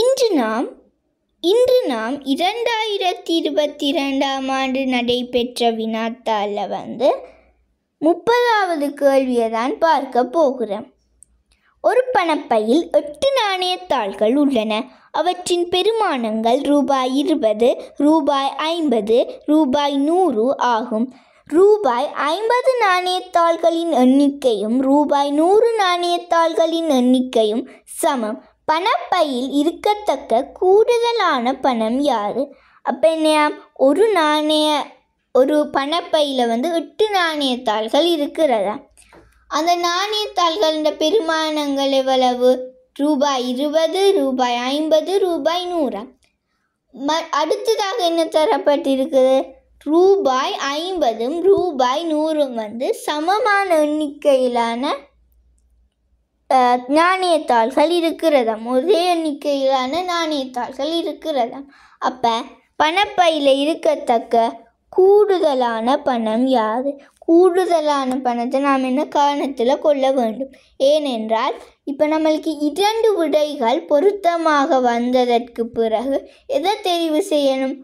இன்று நாம் இன்று நாம் இரண்டாயிரத்தி இருபத்தி ரெண்டாம் ஆண்டு நடைபெற்ற வினாத்தாளில் வந்து முப்பதாவது கேள்வியை தான் பார்க்க போகிறோம் ஒரு பணப்பையில் எட்டு நாணயத்தாள்கள் உள்ளன அவற்றின் பெருமானங்கள் ரூபாய் இருபது ரூபாய் ஐம்பது ரூபாய் நூறு ஆகும் ரூபாய் ஐம்பது நாணயத்தாள்களின் எண்ணிக்கையும் ரூபாய் நூறு நாணயத்தாள்களின் எண்ணிக்கையும் சமம் பணப்பையில் இருக்கத்தக்க கூடுதலான பணம் யார் அப்போ என்ன ஒரு நாணய ஒரு பணப்பையில் வந்து எட்டு நாணயத்தாள்கள் இருக்கிறதா அந்த நாணயத்தாள்களின் பெருமானங்கள் எவ்வளவு ரூபாய் இருபது ரூபாய் ஐம்பது ரூபாய் நூறா ம அடுத்ததாக என்ன தரப்பட்டிருக்குது ரூபாய் ஐம்பதும் ரூபாய் நூறும் வந்து சமமான எண்ணிக்கையிலான நாணயத்தாள்கள் இருக்கிறதாம் ஒரே எண்ணிக்கையிலான நாணயத்தாள்கள் இருக்கிறதாம் அப்போ பணப்பையில் இருக்கத்தக்க கூடுதலான பணம் யாது கூடுதலான பணத்தை நாம் என்ன காரணத்தில் கொள்ள வேண்டும் ஏனென்றால் இப்போ நம்மளுக்கு இரண்டு விடைகள் பொருத்தமாக வந்ததற்கு பிறகு எதை தெரிவு செய்யணும்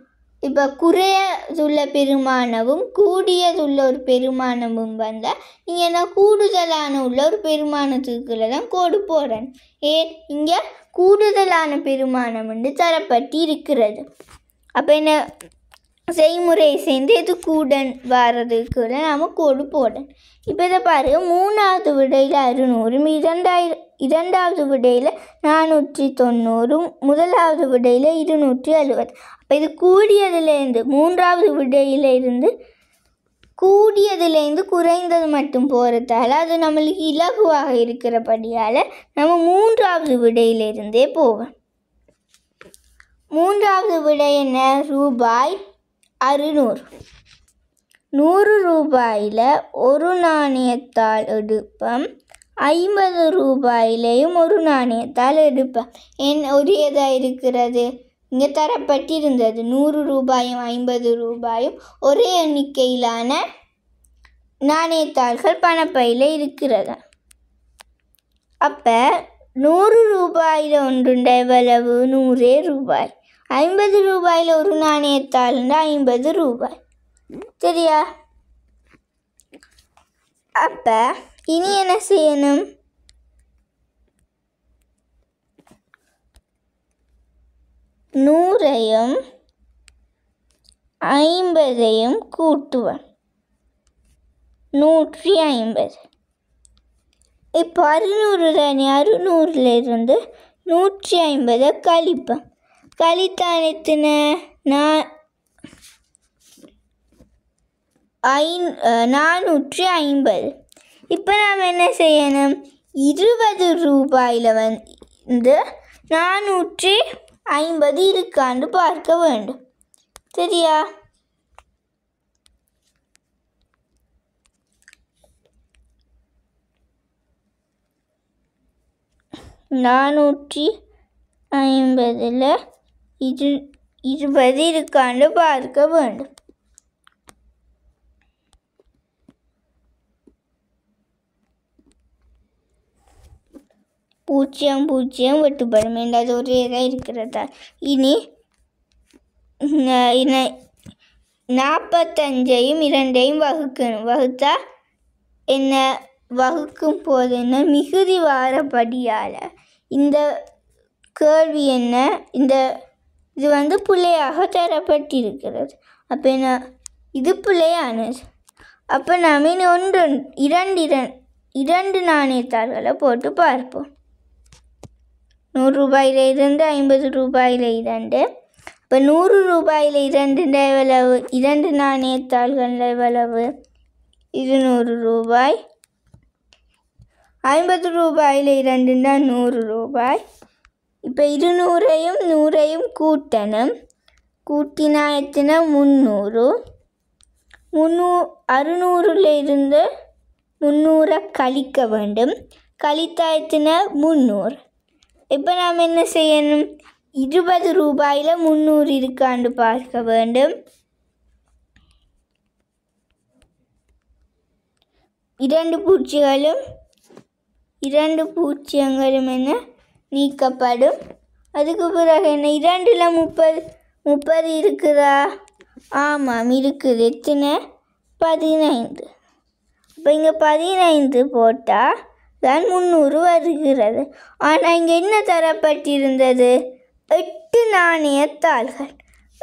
இப்போ குறையதுள்ள பெருமானவும் கூடியதுள்ள ஒரு பெருமானமும் வந்தால் நீங்கள் என்ன கூடுதலான உள்ள ஒரு பெருமானத்துக்குள்ளே தான் கோடு போடுறேன் ஏன் இங்கே கூடுதலான பெருமானம் வந்து தரப்பட்டு இருக்கிறது அப்போ என்ன செய்முறை சேர்ந்து இது கூடன் வர்றதுக்குள்ள நாம் கோடு போடணும் இப்போ இதை பாருங்கள் மூணாவது விடையில் அறுநூறும் இரண்டாயிரம் இரண்டாவது விடையில் நானூற்றி தொண்ணூறும் முதலாவது விடையில் இருநூற்றி அறுபது அப்போ இது கூடியதுலேருந்து மூன்றாவது விடையில் இருந்து கூடியதுலேருந்து குறைந்தது மட்டும் போகிறதால அது நம்மளுக்கு இலகுவாக இருக்கிறபடியால் நம்ம மூன்றாவது விடையிலிருந்தே போவோம் மூன்றாவது விடை என்ன ரூபாய் அறுநூறு நூறு ரூபாயில் ஒரு நாணயத்தால் எடுப்பேன் ஐம்பது ரூபாயிலையும் ஒரு நாணயத்தால் எடுப்பேன் என் உரியதாக இருக்கிறது இங்கே தரப்பட்டிருந்தது நூறு ரூபாயும் ஐம்பது ரூபாயும் ஒரே எண்ணிக்கையிலான நாணயத்தாள்கள் பணப்பையில் இருக்கிறது அப்போ நூறு ரூபாயில் ஒன்றுண்ட எவ்வளவு நூறே ரூபாய் ஐம்பது ரூபாயில் ஒரு நாணயத்தால் ஐம்பது ரூபாய் சரியா அப்போ இனி என்ன செய்யணும் நூறையும் ஐம்பதையும் கூட்டுவேன் நூற்றி ஐம்பது இப்போ அறுநூறு தானே அறுநூறுலேருந்து நூற்றி ஐம்பதை கழிப்பேன் கலித்தானித்தின ஐ நானூற்றி ஐம்பது இப்போ நாம் என்ன செய்யணும் இருபது ரூபாயில் வந்து நானூற்றி ஐம்பது இருக்கான்னு பார்க்க வேண்டும் சரியா நானூற்றி ஐம்பதில் இரு இருபது இருக்காண்டு பார்க்க வேண்டும் பூஜ்ஜியம் பூஜ்ஜியம் வெட்டுப்படும் என்றது ஒரே தான் இருக்கிறதா இனி நாற்பத்தஞ்சையும் இரண்டையும் வகுக்கணும் வகுத்தா என்ன வகுக்கும் போது என்ன மிகுதி வாரப்படியால் இந்த கேள்வி என்ன இந்த இது வந்து பிள்ளையாக தரப்பட்டிருக்கிறது அப்போ நான் இது பிள்ளையானது அப்போ நாம் ஒன்று இரண்டு இரண்டு இரண்டு நாணயத்தாள்களை போட்டு பார்ப்போம் நூறு ரூபாயில் இருந்து ஐம்பது ரூபாயில் இரண்டு இப்போ நூறு ரூபாயில் இரண்டு எவ்வளவு இரண்டு நாணயத்தாள்கள் எவ்வளவு இருநூறு ரூபாய் ஐம்பது ரூபாயில் இரண்டுன்னா நூறு ரூபாய் இப்போ இருநூறையும் நூறையும் கூட்டணும் கூட்டினா எத்தனை முந்நூறு முந்நூ அறுநூறுல இருந்து முந்நூறை கழிக்க வேண்டும் கழித்தா எத்தனை முந்நூறு இப்போ நாம் என்ன செய்யணும் இருபது ரூபாயில் முந்நூறு இருக்காண்டு பார்க்க வேண்டும் இரண்டு பூச்சிகளும் இரண்டு பூச்சியங்களும் என்ன நீக்கப்படும் அதுக்கு பிறகு என்ன இரண்டில் முப்பது முப்பது இருக்குதா ஆமாம் இருக்குது எத்தனை பதினைந்து அப்போ இங்கே பதினைந்து போட்டால் தான் முந்நூறு வருகிறது ஆனால் இங்கே என்ன தரப்பட்டிருந்தது எட்டு நாணயத்தாள்கள்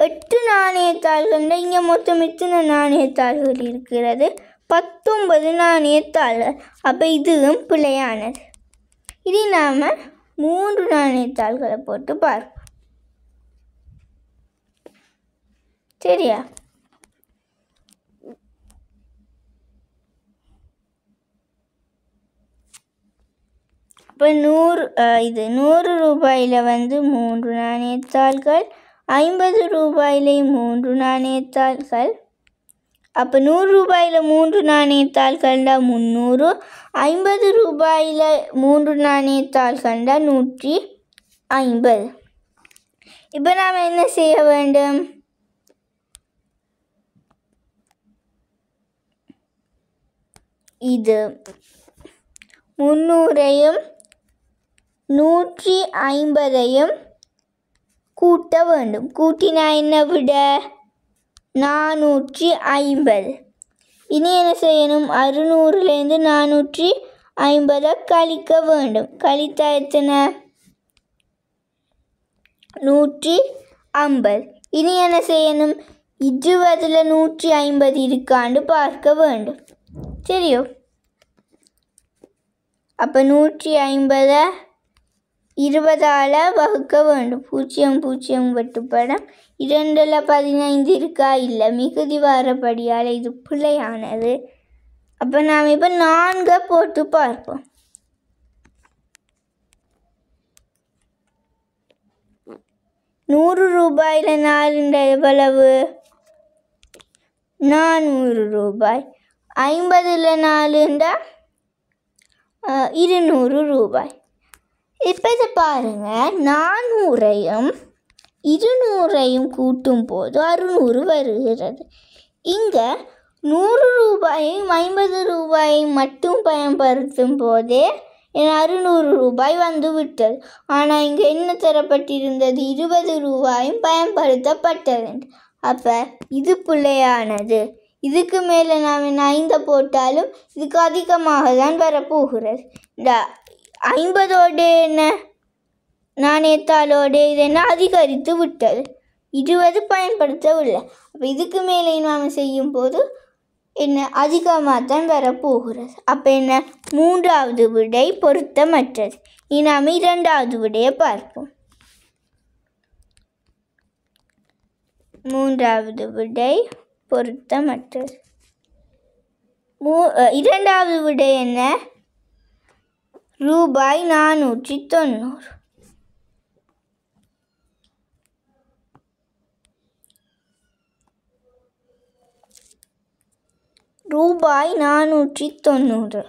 எட்டு நாணயத்தாள்கள் இங்கே மொத்தம் எத்தனை நாணயத்தாள்கள் இருக்கிறது பத்தொன்பது நாணயத்தாள்கள் அப்போ இதுவும் பிழையானது இது நாம் மூன்று நாணயத்தாள்களை போட்டு பார் சரியா இப்போ நூறு இது நூறு ரூபாயில் வந்து மூன்று நாணயத்தாள்கள் ஐம்பது ரூபாயிலே மூன்று நாணயத்தாள்கள் அப்போ நூறு ரூபாயில் மூன்று நாணயத்தால் கண்டால் முந்நூறு ஐம்பது ரூபாயில் மூன்று நாணயத்தால் கண்டால் நூற்றி ஐம்பது இப்போ நாம் என்ன செய்ய வேண்டும் இது முந்நூறையும் நூற்றி ஐம்பதையும் கூட்ட வேண்டும் கூட்டினா என்ன விட நானூற்றி ஐம்பது இனி என்ன செய்யணும் அறுநூறுலேருந்து நானூற்றி ஐம்பதை கழிக்க வேண்டும் கழித்தா எத்தனை நூற்றி ஐம்பது இனி என்ன செய்யணும் இருபதில் நூற்றி ஐம்பது இருக்காண்டு பார்க்க வேண்டும் சரியோ அப்போ நூற்றி ஐம்பதை இருபதால் வகுக்க வேண்டும் பூஜ்ஜியம் பூஜ்ஜியம் வெட்டு படம் இரண்டில் பதினைந்து இருக்கா இல்லை மிகுதி வாரப்படியால் இது பிள்ளையானது அப்போ நாம் இப்போ நான்கை போட்டு பார்ப்போம் நூறு ரூபாயில் நாலுண்ட எவ்வளவு நானூறு ரூபாய் ஐம்பதில் நாலுண்டா இருநூறு ரூபாய் இப்போ இதை பாருங்கள் நானூறையும் இருநூறையும் கூட்டும் போது அறுநூறு வருகிறது இங்கே நூறு ரூபாயும் ஐம்பது ரூபாயும் மட்டும் பயன்படுத்தும் போதே என் அறுநூறு ரூபாய் வந்துவிட்டது ஆனால் இங்கே என்ன தரப்பட்டிருந்தது இருபது ரூபாயும் பயன்படுத்தப்பட்டது அப்போ இது பிள்ளையானது இதுக்கு மேலே நாம் என்ன ஐந்த போட்டாலும் இதுக்கு அதிகமாக தான் வரப்போகிறது இந்த ஐம்பதோடு என்ன நாணயத்தாலோடு இதென்ன அதிகரித்து விட்டது இருபது பயன்படுத்தவில்லை அப்போ இதுக்கு மேலே நாம் செய்யும்போது என்ன அதிகமாக தான் வரப்போகிறது அப்போ என்ன மூன்றாவது விடை பொருத்தமற்றது இனி இரண்டாவது விடையை பார்ப்போம் மூன்றாவது விடை பொருத்தமற்றது மூ இரண்டாவது விடை என்ன ரூபாய் நானூற்றி தொண்ணூறு ரூபாய் நானூற்றி தொண்ணூறு